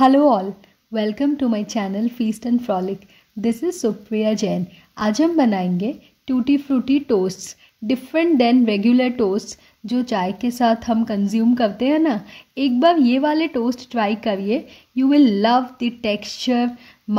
Hello all welcome to my channel feast and frolic this is Supriya Jain आज हम बनाएंगे tutti frutti toast different than regular toast जो चाय के साथ हम कंज्यूम करते हैं ना एक बार ये वाले टोस्ट ट्राई करिए you will love the texture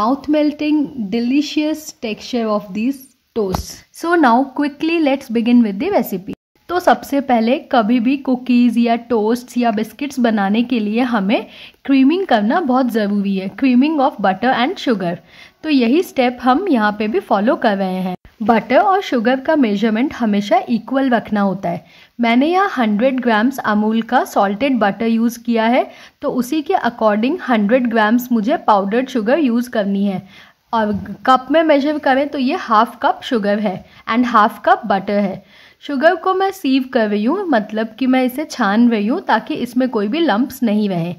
mouth melting delicious texture of this toast so now quickly let's begin with the recipe तो सबसे पहले कभी भी कुकीज़ या टोस्ट या बिस्किट्स बनाने के लिए हमें क्रीमिंग करना बहुत ज़रूरी है creaming of butter and sugar तो यही स्टेप हम यहाँ पे भी फॉलो कर रहे हैं बटर और शुगर का मेजरमेंट हमेशा इक्वल रखना होता है मैंने यहाँ 100 ग्राम्स अमूल का सॉल्टेड बटर यूज़ किया है तो उसी के अकॉर्डिंग 100 ग्राम्स मुझे पाउडर्ड शुगर यूज़ करनी है और कप में मेजर करें तो ये हाफ़ कप शुगर है एंड हाफ़ कप बटर है शुगर को मैं सीव कर रही हूँ मतलब कि मैं इसे छान रही हूँ ताकि इसमें कोई भी लम्ब्स नहीं रहें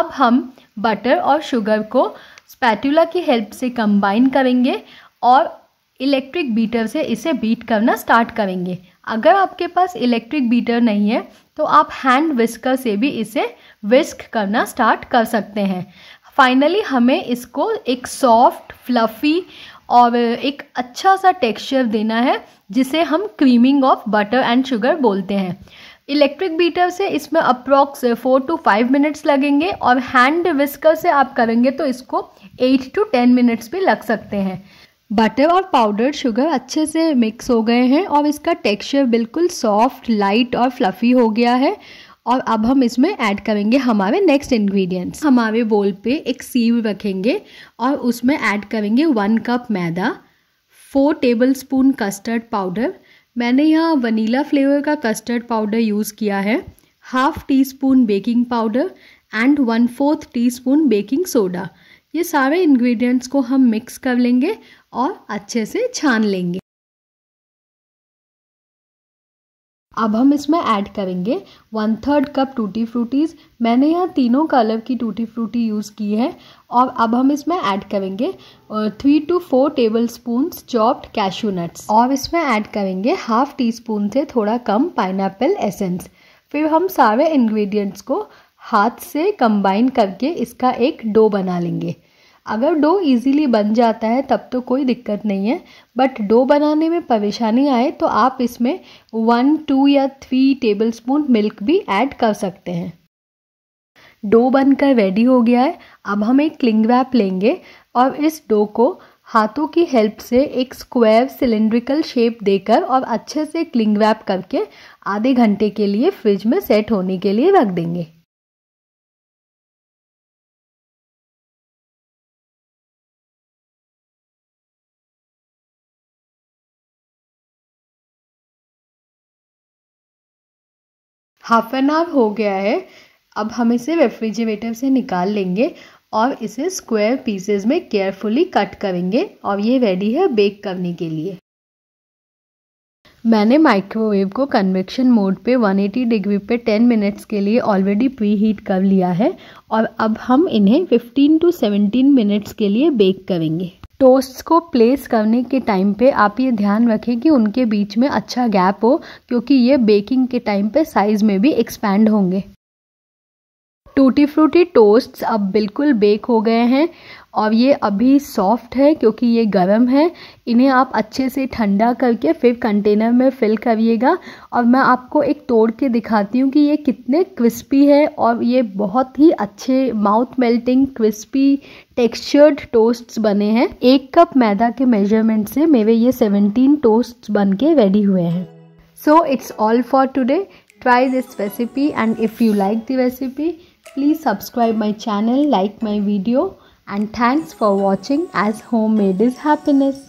अब हम बटर और शुगर को स्पैटूला की हेल्प से कंबाइन करेंगे और इलेक्ट्रिक बीटर से इसे बीट करना स्टार्ट करेंगे अगर आपके पास इलेक्ट्रिक बीटर नहीं है तो आप हैंड विस्कर से भी इसे विस्क करना स्टार्ट कर सकते हैं फाइनली हमें इसको एक सॉफ्ट फ्लफ़ी और एक अच्छा सा टेक्सचर देना है जिसे हम creaming of butter and sugar बोलते हैं इलेक्ट्रिक बीटर से इसमें approx four to five minutes लगेंगे और हैंड विस्कर से आप करेंगे तो इसको एट टू टेन मिनट्स भी लग सकते हैं बटर और पाउडर शुगर अच्छे से मिक्स हो गए हैं और इसका टेक्सचर बिल्कुल सॉफ्ट लाइट और फ्लफ़ी हो गया है और अब हम इसमें ऐड करेंगे हमारे नेक्स्ट इंग्रेडिएंट्स हमारे बोल पे एक सीव रखेंगे और उसमें ऐड करेंगे वन कप मैदा four table spoon custard powder मैंने यहाँ वनीला फ्लेवर का कस्टर्ड पाउडर यूज़ किया है half tea spoon baking powder and one fourth tea spoon baking soda ये सारे इन्ग्रीडियंट्स को हम मिक्स कर लेंगे और अच्छे से छान लेंगे अब हम इसमें ऐड करेंगे वन थर्ड कप टूटी फ्रूटीज़ मैंने यहाँ तीनों कलर की टूटी फ्रूटी यूज़ की है और अब हम इसमें ऐड करेंगे three two four table spoon chopped cashew nuts और इसमें ऐड करेंगे हाफ टी स्पून से थोड़ा कम पाइनएप्पल एसेंस फिर हम सारे इंग्रेडिएंट्स को हाथ से कंबाइन करके इसका एक डो बना लेंगे अगर डो इजीली बन जाता है तब तो कोई दिक्कत नहीं है बट डो बनाने में परेशानी आए तो आप इसमें वन टू या थ्री टेबल स्पून मिल्क भी ऐड कर सकते हैं डो बनकर रेडी हो गया है अब हम एक क्लिंग वैप लेंगे और इस डो को हाथों की हेल्प से एक स्क्वायर सिलेंड्रिकल शेप देकर और अच्छे से क्लिंग वैप करके आधे घंटे के लिए फ्रिज में सेट होने के लिए रख देंगे हाफ एन आवर हो गया है अब हम इसे रेफ्रिजरेटर से निकाल लेंगे और इसे स्क्वायर पीसेस में केयरफुली कट करेंगे और ये रेडी है बेक करने के लिए मैंने माइक्रोवेव को कन्वेक्शन मोड पे 180 डिग्री पे 10 मिनट्स के लिए ऑलरेडी प्री हीट कर लिया है और अब हम इन्हें 15 टू 17 मिनट्स के लिए बेक करेंगे टोस्ट्स को प्लेस करने के टाइम पे आप ये ध्यान रखें कि उनके बीच में अच्छा गैप हो क्योंकि ये बेकिंग के टाइम पे साइज़ में भी एक्सपैंड होंगे टूटी फ्रूटी टोस्ट्स अब बिल्कुल बेक हो गए हैं और ये अभी सॉफ्ट है क्योंकि ये गर्म है इन्हें आप अच्छे से ठंडा करके फिर कंटेनर में फिल करिएगा और मैं आपको एक तोड़ के दिखाती हूँ कि ये कितने क्रिस्पी है और ये बहुत ही अच्छे mouth melting crispy textured toasts बने हैं एक कप मैदा के मेजरमेंट से मेरे ये सेवनटीन टोस्ट्स बन के रेडी हुए हैं so it's all for today try this recipe and if you like the recipe Please subscribe my channel, like my video and thanks for watching as homemade is happiness.